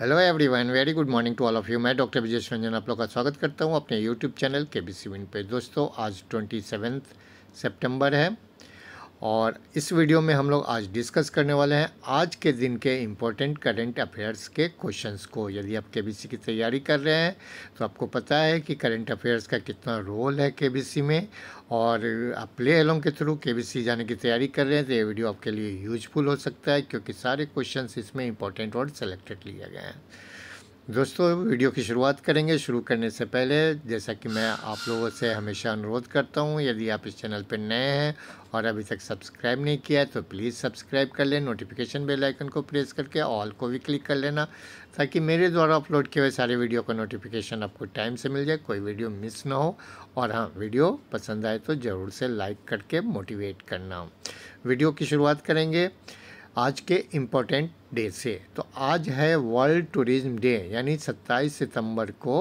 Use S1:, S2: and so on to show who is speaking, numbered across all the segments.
S1: Hello everyone very good morning to all of you मैं doctor Vijay Ranjan आप लोग का स्वागत करता हूं अपने यूट्यूब चैनल के बी सी विन पे दोस्तों आज ट्वेंटी सेवन्थ सेप्टेम्बर है और इस वीडियो में हम लोग आज डिस्कस करने वाले हैं आज के दिन के इम्पोर्टेंट करंट अफेयर्स के क्वेश्चंस को यदि आप केबीसी की तैयारी कर रहे हैं तो आपको पता है कि करंट अफेयर्स का कितना रोल है केबीसी में और आप प्ले एलोंग के थ्रू केबीसी जाने की तैयारी कर रहे हैं तो ये वीडियो आपके लिए यूजफुल हो सकता है क्योंकि सारे क्वेश्चन इसमें इंपॉर्टेंट और सेलेक्टेड लिए गए हैं दोस्तों वीडियो की शुरुआत करेंगे शुरू करने से पहले जैसा कि मैं आप लोगों से हमेशा अनुरोध करता हूं यदि आप इस चैनल पर नए हैं और अभी तक सब्सक्राइब नहीं किया है तो प्लीज़ सब्सक्राइब कर लें नोटिफिकेशन बेल आइकन को प्रेस करके ऑल को भी क्लिक कर लेना ताकि मेरे द्वारा अपलोड किए हुए सारे वीडियो का नोटिफिकेशन आपको टाइम से मिल जाए कोई वीडियो मिस ना हो और हाँ वीडियो पसंद आए तो ज़रूर से लाइक करके मोटिवेट करना वीडियो की शुरुआत करेंगे आज के इम्पोर्टेंट डे से तो आज है वर्ल्ड टूरिज़्म डे यानी 27 सितंबर को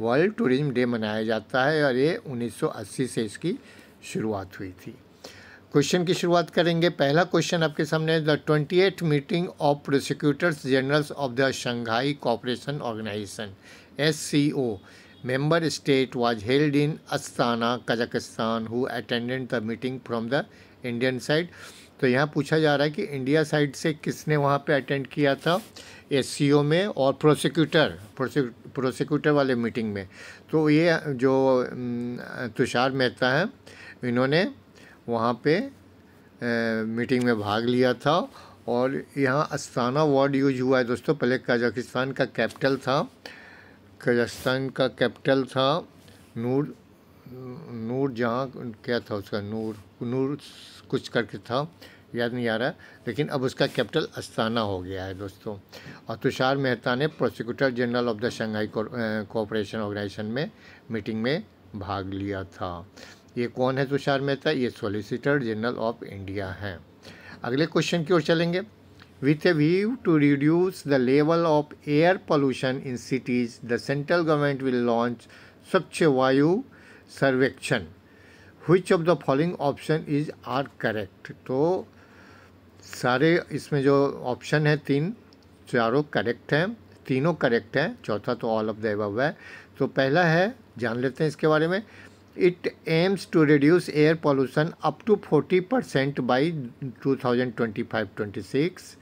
S1: वर्ल्ड टूरिज़्म डे मनाया जाता है और ये 1980 से इसकी शुरुआत हुई थी क्वेश्चन की शुरुआत करेंगे पहला क्वेश्चन आपके सामने the twenty eight meeting of prosecutors generals of the Shanghai Cooperation Organisation S C O member state was held in Astana Kazakhstan who attendant the meeting from the Indian side तो यहाँ पूछा जा रहा है कि India side से किसने वहाँ पे अटेंड किया था एस में और प्रोसिक्यूटर प्रोसिक्यूटर वाले मीटिंग में तो ये जो तुषार मेहता हैं इन्होंने वहाँ पे मीटिंग में भाग लिया था और यहाँ अस्ताना वर्ड यूज हुआ है दोस्तों पहले कजाकिस्तान का कैपिटल था कजाकिस्तान का कैपिटल था नूर नूर जहाँ क्या था उसका नूर नूर कुछ करके था याद नहीं आ रहा लेकिन अब उसका कैपिटल अस्ताना हो गया है दोस्तों और तुषार मेहता ने prosecutor general of the Shanghai Cooperation Organisation में मीटिंग में भाग लिया था ये कौन है तुषार मेहता ये सॉलिसिटर जनरल ऑफ इंडिया हैं अगले क्वेश्चन की ओर चलेंगे with a view to reduce the level of air pollution in cities the central government will launch Swachh Vayu Survekshan which of the following option is are correct तो सारे इसमें जो ऑप्शन है तीन चारों करेक्ट हैं तीनों करेक्ट हैं चौथा तो ऑल ऑफ द एबव है तो पहला है जान लेते हैं इसके बारे में it aims to reduce air pollution up to forty percent by two thousand twenty twenty five six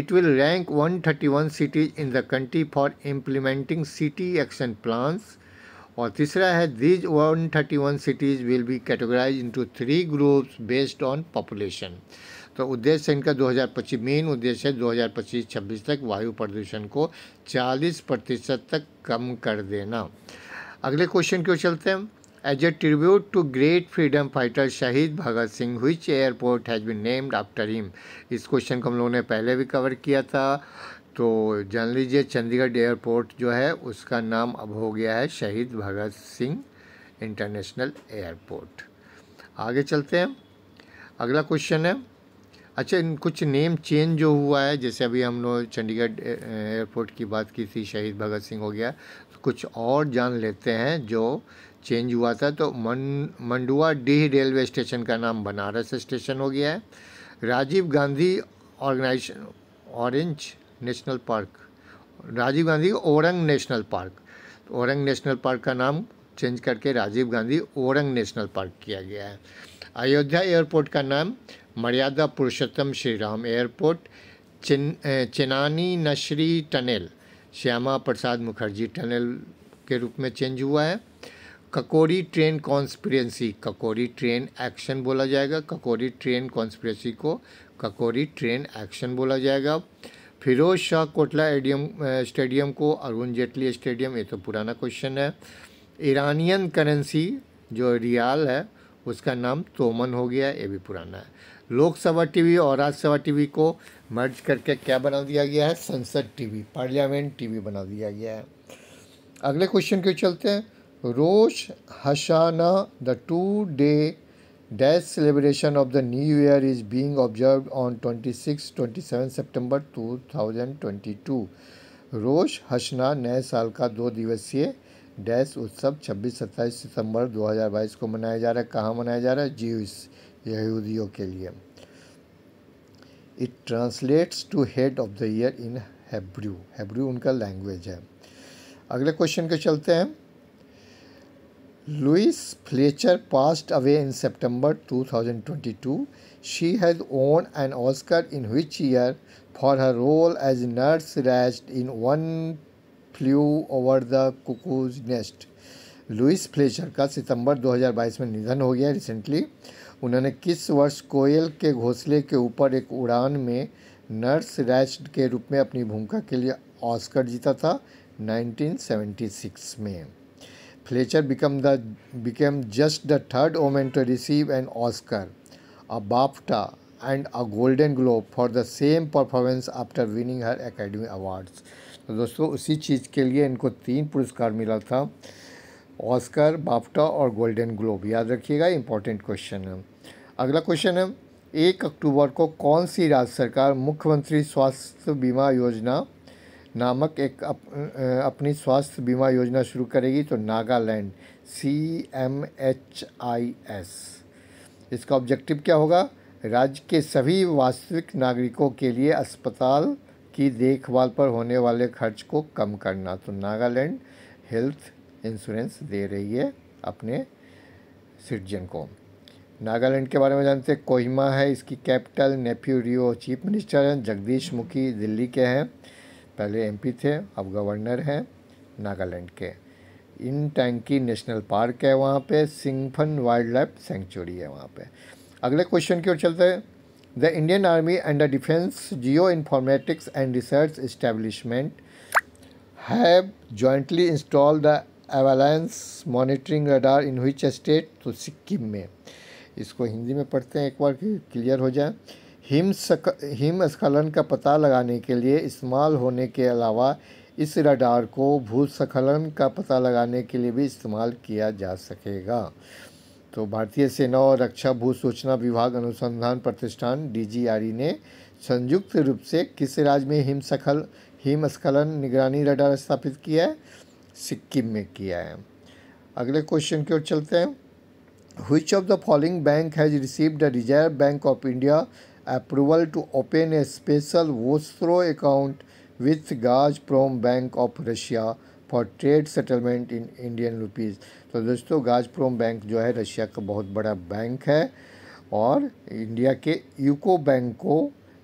S1: it will rank one thirty one cities in the country for implementing city action plans और तीसरा है these 131 cities will be categorise into three groups based on population तो उद्देश्य इनका 2025 main उद्देश्य है 2025-26 तक वायु प्रदूषण को 40 प्रतिशत तक कम कर देना अगले क्वेश्चन क्यों चलते हैं as a tribute to great freedom fighter शहीद Bhagat Singh which airport has been named after him इस क्वेश्चन को हम लोगों ने पहले भी कवर किया था तो जान लीजिए चंडीगढ़ एयरपोर्ट जो है उसका नाम अब हो गया है शहीद भगत सिंह इंटरनेशनल एयरपोर्ट आगे चलते हैं अगला क्वेश्चन है अच्छा इन कुछ नेम चेंज जो हुआ है जैसे अभी हम लोग चंडीगढ़ एयरपोर्ट की बात की थी शहीद भगत सिंह हो गया तो कुछ और जान लेते हैं जो चेंज हुआ था तो मन मंडुआ डी रेलवे स्टेशन का नाम बनारस स्टेशन हो गया है Rajiv Gandhi organisation Orang national park Rajiv Gandhi Orang national park Orang तो नेशनल पार्क का नाम चेंज करके राजीव गांधी औरंग नेशनल पार्क किया गया है अयोध्या एयरपोर्ट का नाम मर्यादा पुरुषोत्तम श्री राम एयरपोर्ट चिन चिनानी नशरी टनल श्यामा प्रसाद मुखर्जी टनल के रूप में चेंज हुआ है Kakori train conspiracy Kakori train action बोला जाएगा ककोरी ट्रेन कॉन्स्परेंसी को ककोरी ट्रेन एक्शन बोला जाएगा फिरोज शाह कोटला एडियम स्टेडियम को अरुण जेटली स्टेडियम ये तो पुराना क्वेश्चन है ईरानियन करेंसी जो रियाल है उसका नाम तोमन हो गया ये भी पुराना है लोकसभा टीवी और राज्यसभा टीवी को मर्ज करके क्या बना दिया गया है संसद टीवी पार्लियामेंट टीवी बना दिया गया है अगले क्वेश्चन क्यों चलते हैं Rosh Hashanah the two day dash celebration of the new year is being observe on twenty six twenty seven September two thousand twenty two Rosh Hashanah नए साल का दो दिवसीय डैश उत्सव 26-27 सितंबर 2022 को मनाया जा रहा है कहाँ मनाया जा रहा है जी यहूदियों के लिए it translates to head of the year in Hebrew Hebrew उनका लैंग्वेज है अगले क्वेश्चन के चलते हैं Louise Fletcher passed away in September 2022. She has won an Oscar in which year for her role as Nurse Ratched in One Flew Over the Cuckoo's Nest. Louise Fletcher का सितंबर 2022 में निधन हो गया रिसेंटली उन्होंने किस वर्ष कोयल के घोंसले के ऊपर एक उड़ान में नर्स रैच्ड के रूप में अपनी भूमिका के लिए ऑस्कर जीता था 1976 में Fletcher become the became just the third women to receive an Oscar a BAFTA and a Golden Globe for the same performance after winning her Academy Awards तो दोस्तों उसी चीज़ के लिए इनको तीन पुरस्कार मिला था ऑस्कर बाफ्टा और गोल्डन ग्लोब याद रखिएगा इंपॉर्टेंट क्वेश्चन है अगला क्वेश्चन है एक अक्टूबर को कौन सी राज्य सरकार मुख्यमंत्री स्वास्थ्य बीमा योजना नामक एक अप, अपनी स्वास्थ्य बीमा योजना शुरू करेगी तो Nagaland C M H I S इसका ऑब्जेक्टिव क्या होगा राज्य के सभी वास्तविक नागरिकों के लिए अस्पताल की देखभाल पर होने वाले खर्च को कम करना तो नागालैंड हेल्थ इंश्योरेंस दे रही है अपने सिटीजन को नागालैंड के बारे में जानते हैं कोहिमा है इसकी capital Neiphiu Rio chief minister हैं जगदीश मुखी दिल्ली के हैं पहले एमपी थे अब गवर्नर हैं नागालैंड के इन टैंकी नेशनल पार्क है वहाँ पे सिंगफन वाइल्ड लाइफ सेंचुरी है वहाँ पे अगले क्वेश्चन की ओर चलते हैं the Indian army and the defence geo informatics and research establishment have jointly install the avalanche monitoring radar in which state तो सिक्किम में इसको हिंदी में पढ़ते हैं एक बार क्लियर हो जाए हिम सक, हिम स्खलन का पता लगाने के लिए इस्तेमाल होने के अलावा इस रडार को भूस्खलन का पता लगाने के लिए भी इस्तेमाल किया जा सकेगा तो भारतीय सेना और रक्षा भू सूचना विभाग अनुसंधान प्रतिष्ठान डी ने संयुक्त रूप से किस राज्य में हिमसखल हिमस्खलन निगरानी रडार स्थापित किया है सिक्किम में किया है अगले क्वेश्चन की ओर चलते हैं which of the following bank has received the Reserve Bank of India approval to open a special special account with Gazprombank of Russia for trade settlement in Indian rupees तो दोस्तों गाज प्रोम bank जो है Russia का बहुत बड़ा bank है और इंडिया के यूको बैंक को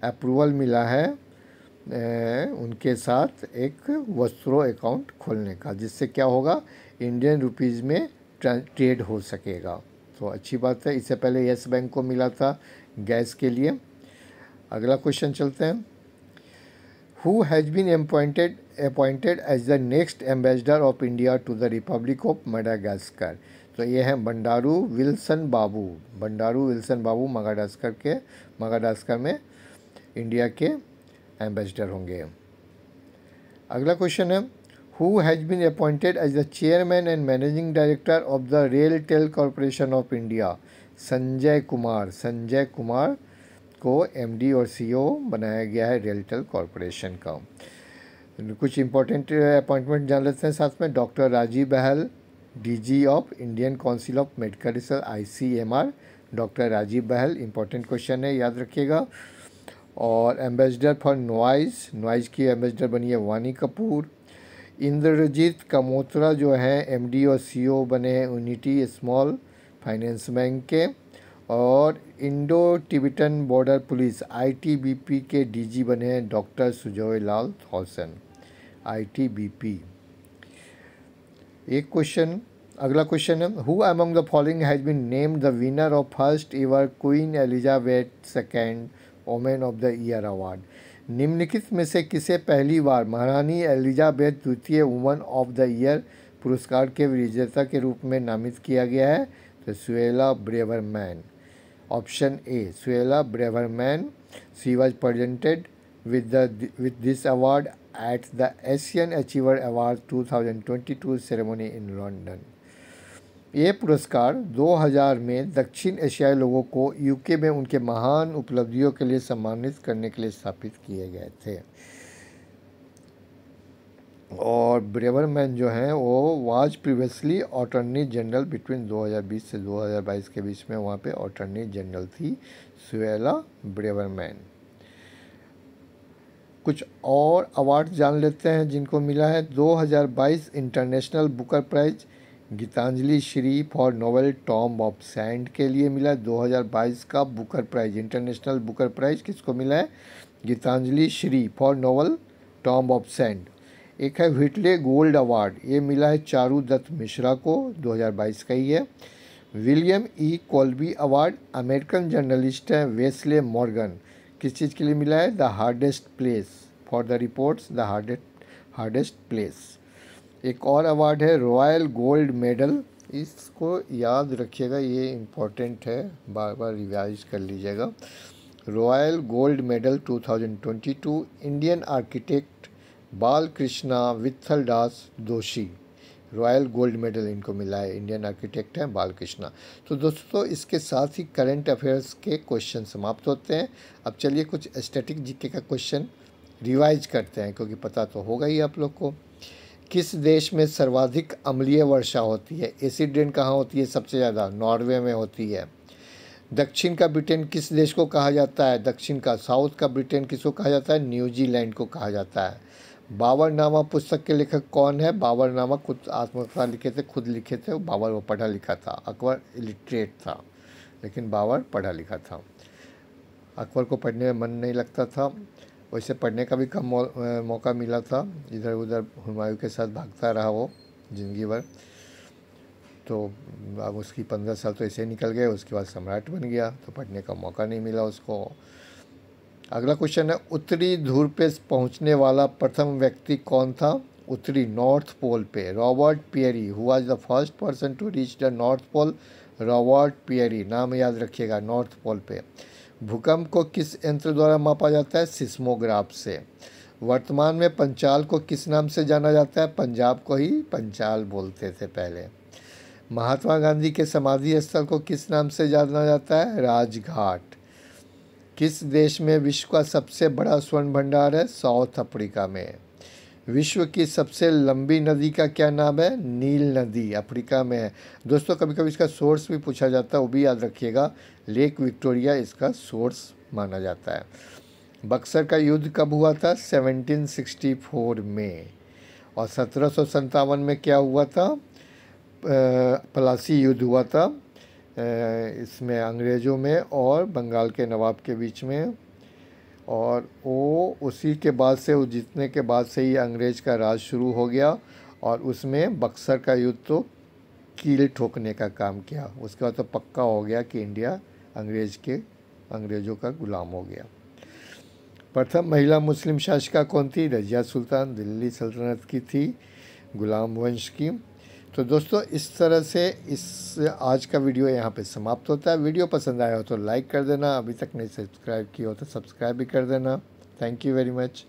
S1: अप्रूवल मिला है ए, उनके साथ एक वस्त्रो अकाउंट खोलने का जिससे क्या होगा इंडियन रुपीज़ में ट्रेड हो सकेगा तो अच्छी बात है इससे पहले येस बैंक को मिला था गैस के लिए अगला क्वेश्चन चलते हैं who has been appointed appointed as the next ambassador of India to the Republic of Madagascar तो ये हैं बंडारू विल्सन बाबू बंडारू विल्सन बाबू मगाडास्कर के मगाडास्कर में इंडिया के एम्बेसडर होंगे अगला क्वेश्चन है who has been appointed as the chairman and managing director of the RailTel Corporation of India Sanjay Kumar Sanjay Kumar को एमडी और सीईओ बनाया गया है रेलटेल कॉरपोरेशन का कुछ इंपॉर्टेंट अपॉइंटमेंट जान लेते हैं साथ में doctor Rajiv Bahal DG of Indian Council of Medical Research ICMR doctor Rajiv Bahal important question है याद रखिएगा और एम्बेसडर फॉर नोइज़ नोइज़ की एम्बेसडर बनी है वानी कपूर इंद्रजीत कमोत्रा जो हैं एमडी और सीईओ बने हैं यूनिटी स्मॉल फाइनेंस बैंक के और Indo Tibetan Border Police ITBP के डीजी बने हैं डॉक्टर सुजोय लाल हौसन आईटीबीपी एक क्वेश्चन अगला क्वेश्चन है who among the following has been named the winner of first ever Queen Elizabeth second women of the year award निम्नलिखित में से किसे पहली बार महारानी एलिजाबेथ द्वितीय वुमन ऑफ द ईयर पुरस्कार के विजेता के रूप में नामित किया गया है तो Suella Braverman Option A. Suella Braverman. She was presented with, the, with this award at the Asian Achiever Award 2022 ceremony in London. ये पुरस्कार 2000 में दक्षिण एशियाई लोगों को यूके में उनके महान उपलब्धियों के लिए सम्मानित करने के लिए स्थापित किए गए थे और ब्रेवरमैन जो हैं वो was previously attorney general between 2020 से 2022 के बीच में वहाँ पे ऑटर्नी जनरल थी सुएला ब्रेवरमैन कुछ और अवार्ड जान लेते हैं जिनको मिला है 2022 international Booker prize Geetanjali Shree for novel Tomb of Sand के लिए मिला है 2022 का Booker prize international Booker prize किसको मिला है Geetanjali Shree for novel Tomb of Sand एक है विटले गोल्ड अवार्ड ये मिला है चारू दत्त मिश्रा को 2022 का ही है William E Colby award American journalist हैं वेस्ले मॉर्गन किस चीज़ के लिए मिला है the hardest place for the reports the hardest hardest place एक और अवार्ड है रॉयल गोल्ड मेडल इसको याद रखिएगा ये इम्पोर्टेंट है बार बार रिवाइज कर लीजिएगा Royal Gold Medal 2022 Indian architect Bal Krishna विथल दास दोषी रॉयल गोल्ड मेडल इनको मिला है इंडियन आर्किटेक्ट हैं बाल कृष्णा तो दोस्तों तो इसके साथ ही करंट अफेयर्स के क्वेश्चन समाप्त होते हैं अब चलिए कुछ एस्थेटिक जीके का क्वेश्चन रिवाइज करते हैं क्योंकि पता तो होगा ही आप लोग को किस देश में सर्वाधिक अम्लीय वर्षा होती है एसिड रेन कहाँ होती है सबसे ज़्यादा नॉर्वे में होती है दक्षिण का ब्रिटेन किस देश को कहा जाता है दक्षिण का साउथ का ब्रिटेन किसको कहा जाता है न्यूजीलैंड को कहा जाता है नामा पुस्तक के लेखक कौन है नामा खुद आत्मकथा लिखे थे खुद लिखे थे बाबर वो पढ़ा लिखा था अकबर इलिटरेट था लेकिन बाबर पढ़ा लिखा था अकबर को पढ़ने में मन नहीं लगता था वैसे पढ़ने का भी कम मौका मिला था इधर उधर हुमायूं के साथ भागता रहा वो ज़िंदगी भर तो अब उसकी पंद्रह साल तो ऐसे निकल गए उसके बाद सम्राट बन गया तो पढ़ने का मौका नहीं मिला उसको अगला क्वेश्चन है उत्तरी ध्रुव पे पहुंचने वाला प्रथम व्यक्ति कौन था उत्तरी नॉर्थ पोल पे रॉबर्ट पियरी हुआ the first person to reach the North Pole Robert Peary नाम याद रखिएगा नॉर्थ पोल पे भूकंप को किस यंत्र द्वारा मापा जाता है सिस्मोग्राफ से वर्तमान में पंचाल को किस नाम से जाना जाता है पंजाब को ही पंचाल बोलते थे पहले महात्मा गांधी के समाधि स्थल को किस नाम से जाना जाता है राजघाट किस देश में विश्व का सबसे बड़ा स्वर्ण भंडार है साउथ अफ्रीका में विश्व की सबसे लंबी नदी का क्या नाम है नील नदी अफ्रीका में है दोस्तों कभी कभी इसका सोर्स भी पूछा जाता है वो भी याद रखिएगा लेक विक्टोरिया इसका सोर्स माना जाता है बक्सर का युद्ध कब हुआ था 1764 में और सत्रह में क्या हुआ था पलासी युद्ध हुआ था इसमें अंग्रेज़ों में और बंगाल के नवाब के बीच में और वो उसी के बाद से वो जीतने के बाद से ही अंग्रेज़ का राज शुरू हो गया और उसमें बक्सर का युद्ध तो कील ठोकने का काम किया उसके बाद तो पक्का हो गया कि इंडिया अंग्रेज़ के अंग्रेज़ों का गुलाम हो गया प्रथम महिला मुस्लिम शासिका कौन थी रजिया सुल्तान दिल्ली सल्तनत की थी गुलाम वंश की तो दोस्तों इस तरह से इस आज का वीडियो यहाँ पे समाप्त होता है वीडियो पसंद आया हो तो लाइक कर देना अभी तक नहीं सब्सक्राइब किया हो तो सब्सक्राइब भी कर देना थैंक यू वेरी मच